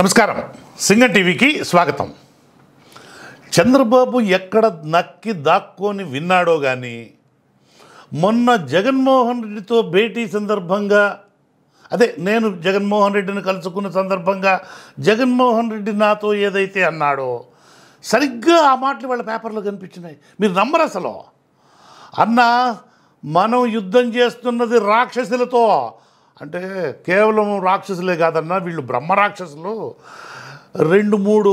నమస్కారం సింగ టీవీకి స్వాగతం చంద్రబాబు ఎక్కడ నక్కి దాక్కొని విన్నాడో కానీ మొన్న జగన్మోహన్ రెడ్డితో భేటీ సందర్భంగా అదే నేను జగన్మోహన్ రెడ్డిని కలుసుకున్న సందర్భంగా జగన్మోహన్ రెడ్డి నాతో ఏదైతే అన్నాడో సరిగ్గా ఆ మాటలు వాళ్ళ పేపర్లో కనిపించినాయి మీరు నమ్మరు అసలు అన్నా మనం యుద్ధం చేస్తున్నది రాక్షసులతో అంటే కేవలం రాక్షసులే కాదన్నా వీళ్ళు బ్రహ్మ రాక్షసులు రెండు మూడు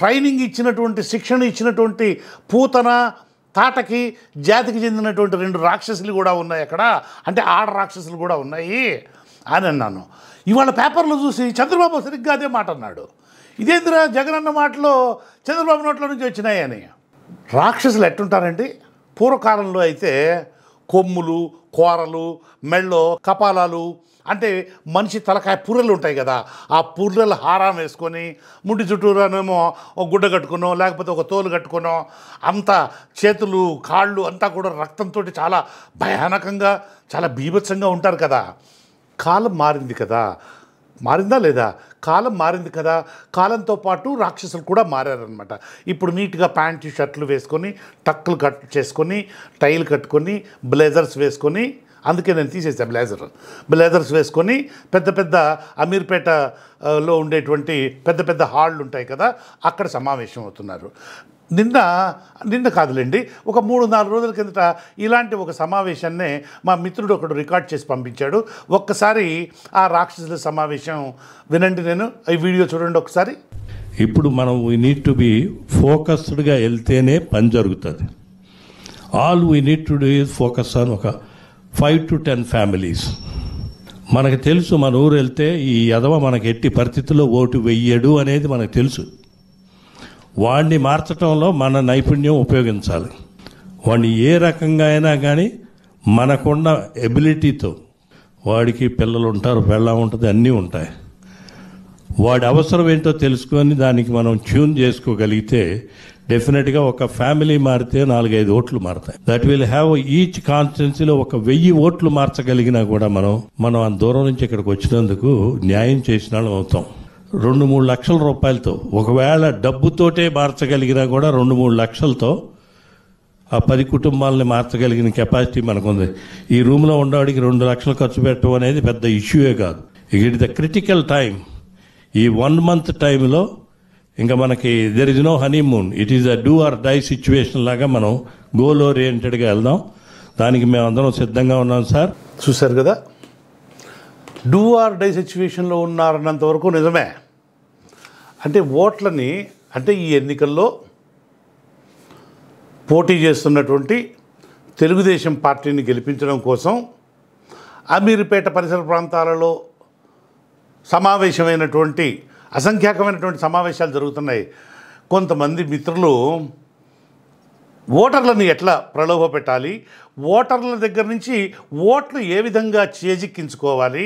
ట్రైనింగ్ ఇచ్చినటువంటి శిక్షణ ఇచ్చినటువంటి పూతన తాటకి జాతికి చెందినటువంటి రెండు రాక్షసులు కూడా ఉన్నాయి అక్కడ అంటే ఆడ రాక్షసులు కూడా ఉన్నాయి అని అన్నాను ఇవాళ పేపర్లో చూసి చంద్రబాబు సరిగ్గా అదే మాట అన్నాడు ఇదేందిరా జగన్ అన్న మాటలో చంద్రబాబు నోట్లో నుంచి వచ్చినాయని రాక్షసులు ఎట్టుంటారండి పూర్వకాలంలో అయితే కొమ్ములు కూరలు మెళ్ళో కపాలాలు అంటే మనిషి తలకాయ పుర్రెలు ఉంటాయి కదా ఆ పుర్రెలు హారం వేసుకొని ముడి చుట్టూరానేమో ఒక గుడ్డ కట్టుకున్నాం లేకపోతే ఒక తోలు కట్టుకున్నాం అంతా చేతులు కాళ్ళు అంతా కూడా రక్తంతో చాలా భయానకంగా చాలా బీభత్సంగా ఉంటారు కదా కాలం మారింది కదా మారిందా లేదా కాలం మారింది కదా కాలంతో పాటు రాక్షసులు కూడా మారారనమాట ఇప్పుడు నీట్గా ప్యాంటు షర్ట్లు వేసుకొని టక్కులు కట్ చేసుకొని టైల్ కట్టుకొని బ్లేజర్స్ వేసుకొని అందుకే నేను తీసేసాను బ్లేజర్ బ్లేజర్స్ వేసుకొని పెద్ద పెద్ద అమీర్పేటలో ఉండేటువంటి పెద్ద పెద్ద హాళ్ళు ఉంటాయి కదా అక్కడ సమావేశం అవుతున్నారు నిన్న నిన్న కాదులేండి ఒక మూడు నాలుగు రోజుల కిందట ఇలాంటి ఒక సమావేశాన్నే మా మిత్రుడు ఒకడు రికార్డ్ చేసి పంపించాడు ఒక్కసారి ఆ రాక్షసుల సమావేశం వినండి నేను ఈ వీడియో చూడండి ఒకసారి ఇప్పుడు మనం వీ నీడ్ టు బి ఫోకస్డ్గా వెళ్తేనే పని జరుగుతుంది all we need to do focus అని ఒక ఫైవ్ టు టెన్ ఫ్యామిలీస్ మనకు తెలుసు మన ఊరు వెళ్తే ఈ యదవ మనకు ఎట్టి పరిస్థితుల్లో ఓటు వెయ్యడు అనేది మనకు తెలుసు వాడిని మార్చటంలో మన నైపుణ్యం ఉపయోగించాలి వాడిని ఏ రకంగా అయినా కానీ మనకున్న ఎబిలిటీతో వాడికి పిల్లలు ఉంటారు పెళ్ళం ఉంటుంది అన్నీ ఉంటాయి వాడి అవసరం ఏంటో తెలుసుకొని దానికి మనం ట్యూన్ చేసుకోగలిగితే డెఫినెట్గా ఒక ఫ్యామిలీ మారితే నాలుగైదు ఓట్లు మారుతాయి దట్ విల్ హ్యావ్ ఈచ్ కాన్స్టిట్యున్సీలో ఒక వెయ్యి ఓట్లు మార్చగలిగినా కూడా మనం మనం దూరం నుంచి ఇక్కడికి వచ్చినందుకు న్యాయం చేసిన వాళ్ళం అవుతాం రెండు మూడు లక్షల రూపాయలతో ఒకవేళ డబ్బుతోటే మార్చగలిగినా కూడా రెండు మూడు లక్షలతో ఆ పది కుటుంబాలని మార్చగలిగిన కెపాసిటీ మనకుంది ఈ రూమ్లో ఉండడానికి రెండు లక్షలు ఖర్చు పెట్టడం అనేది పెద్ద ఇష్యూయే కాదు ఇట్ ద క్రిటికల్ టైం ఈ వన్ మంత్ టైంలో ఇంకా మనకి there is no honeymoon it is a do or die situation లాగా మనం గోల్ ఓరియంటెడ్గా వెళ్దాం దానికి మేమందరం సిద్ధంగా ఉన్నాం సార్ చూశారు కదా డూ ఆర్ డై సిచ్యువేషన్లో ఉన్నారన్నంత వరకు నిజమే అంటే ఓట్లని అంటే ఈ ఎన్నికల్లో పోటీ చేస్తున్నటువంటి తెలుగుదేశం పార్టీని గెలిపించడం కోసం అమీర్పేట పరిసర ప్రాంతాలలో సమావేశమైనటువంటి అసంఖ్యాకమైనటువంటి సమావేశాలు జరుగుతున్నాయి కొంతమంది మిత్రులు ఓటర్లను ఎట్లా ప్రలోభ పెట్టాలి ఓటర్ల దగ్గర నుంచి ఓట్లు ఏ విధంగా చేజిక్కించుకోవాలి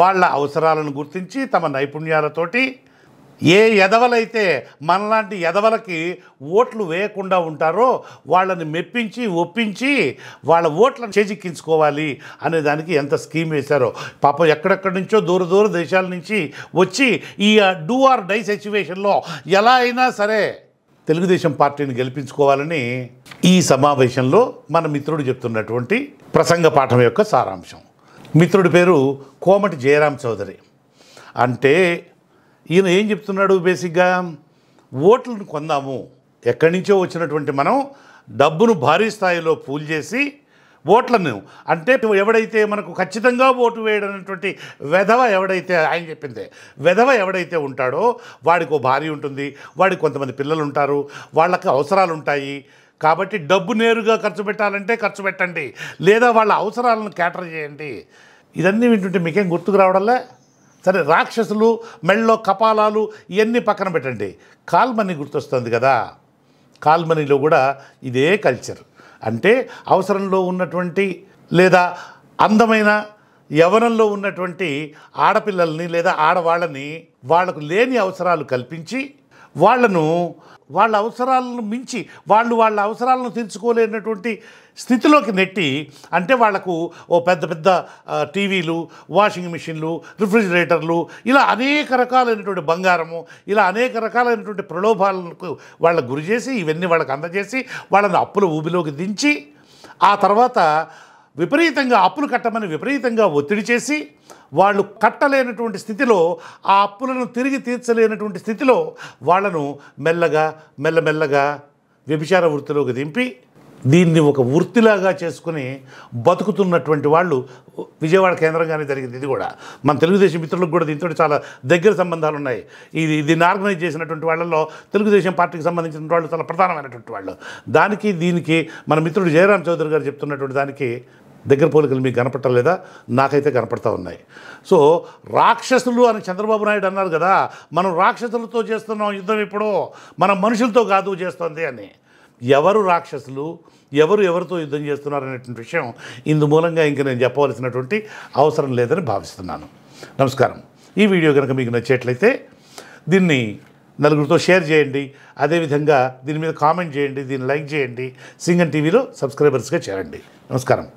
వాళ్ళ అవసరాలను గుర్తించి తమ నైపుణ్యాలతోటి ఏ ఎదవలైతే మనలాంటి ఎదవలకి ఓట్లు వేయకుండా ఉంటారో వాళ్ళని మెప్పించి ఒప్పించి వాళ్ళ ఓట్లను చేజిక్కించుకోవాలి అనే దానికి ఎంత స్కీమ్ వేశారో పాపం ఎక్కడెక్కడి నుంచో దూర దూర దేశాల నుంచి వచ్చి ఈ డూ ఆర్ డై సిచ్యువేషన్లో ఎలా అయినా సరే తెలుగుదేశం పార్టీని గెలిపించుకోవాలని ఈ సమావేశంలో మన మిత్రుడు చెప్తున్నటువంటి ప్రసంగ పాఠం యొక్క సారాంశం మిత్రుడి పేరు కోమటి జయరాం చౌదరి అంటే ఈయన ఏం చెప్తున్నాడు బేసిక్గా ఓట్లను కొందాము ఎక్కడి నుంచో వచ్చినటువంటి మనం డబ్బును భారీ స్థాయిలో పూల్ చేసి ఓట్లను అంటే ఎవడైతే మనకు ఖచ్చితంగా ఓటు వేయడం అనేటువంటి వెధవ ఎవడైతే ఆయన చెప్పిందే వెధవ ఎవడైతే ఉంటాడో వాడికి భార్య ఉంటుంది వాడికి కొంతమంది పిల్లలు ఉంటారు వాళ్ళకి అవసరాలు ఉంటాయి కాబట్టి డబ్బు నేరుగా ఖర్చు పెట్టాలంటే ఖర్చు పెట్టండి లేదా వాళ్ళ అవసరాలను క్యాటర్ చేయండి ఇదన్నీ వింటుంటే మీకేం గుర్తుకు రావడంలే సరే రాక్షసులు మెళ్ళలో కపాలాలు ఇవన్నీ పక్కన పెట్టండి కాల్మని గుర్తొస్తుంది కదా కాల్మనీలో కూడా ఇదే కల్చర్ అంటే అవసరంలో ఉన్నటువంటి లేదా అందమైన యవనంలో ఉన్నటువంటి ఆడపిల్లల్ని లేదా ఆడవాళ్ళని వాళ్లకు లేని అవసరాలు కల్పించి వాళ్ళను వాళ్ళ అవసరాలను మించి వాళ్ళు వాళ్ళ అవసరాలను తీర్చుకోలేనటువంటి స్థితిలోకి నెట్టి అంటే వాళ్లకు ఓ పెద్ద పెద్ద టీవీలు వాషింగ్ మిషన్లు రిఫ్రిజిరేటర్లు ఇలా అనేక రకాలైనటువంటి బంగారము ఇలా అనేక రకాలైనటువంటి ప్రలోభాలకు వాళ్ళకు గురి చేసి ఇవన్నీ వాళ్ళకు అందజేసి వాళ్ళని అప్పుల ఊబిలోకి దించి ఆ తర్వాత విపరీతంగా అప్పులు కట్టమని విపరీతంగా ఒత్తిడి చేసి వాళ్ళు కట్టలేనటువంటి స్థితిలో ఆ అప్పులను తిరిగి తీర్చలేనటువంటి స్థితిలో వాళ్ళను మెల్లగా మెల్లమెల్లగా వ్యభిచార వృత్తిలోకి దింపి దీన్ని ఒక వృత్తిలాగా చేసుకుని బతుకుతున్నటువంటి వాళ్ళు విజయవాడ కేంద్రంగానే జరిగింది ఇది కూడా మన తెలుగుదేశం మిత్రులకు కూడా దీంతో చాలా దగ్గర సంబంధాలు ఉన్నాయి ఇది దీన్ని ఆర్గనైజ్ చేసినటువంటి వాళ్ళల్లో తెలుగుదేశం పార్టీకి సంబంధించిన వాళ్ళు చాలా ప్రధానమైనటువంటి వాళ్ళు దానికి దీనికి మన మిత్రుడు జయరాం చౌదరి గారు చెప్తున్నటువంటి దానికి దగ్గర పోలికలు మీకు లేదా నాకైతే కనపడతా ఉన్నాయి సో రాక్షసులు అని చంద్రబాబు నాయుడు అన్నారు కదా మనం రాక్షసులతో చేస్తున్నాం యుద్ధం ఇప్పుడు మనం మనుషులతో కాదు చేస్తుంది అని ఎవరు రాక్షసులు ఎవరు ఎవరితో యుద్ధం చేస్తున్నారు అనేటువంటి విషయం ఇందు మూలంగా ఇంక నేను చెప్పవలసినటువంటి అవసరం లేదని భావిస్తున్నాను నమస్కారం ఈ వీడియో కనుక మీకు నచ్చేట్లయితే దీన్ని నలుగురితో షేర్ చేయండి అదేవిధంగా దీని మీద కామెంట్ చేయండి దీన్ని లైక్ చేయండి సింగన్ టీవీలో సబ్స్క్రైబర్స్గా చేరండి నమస్కారం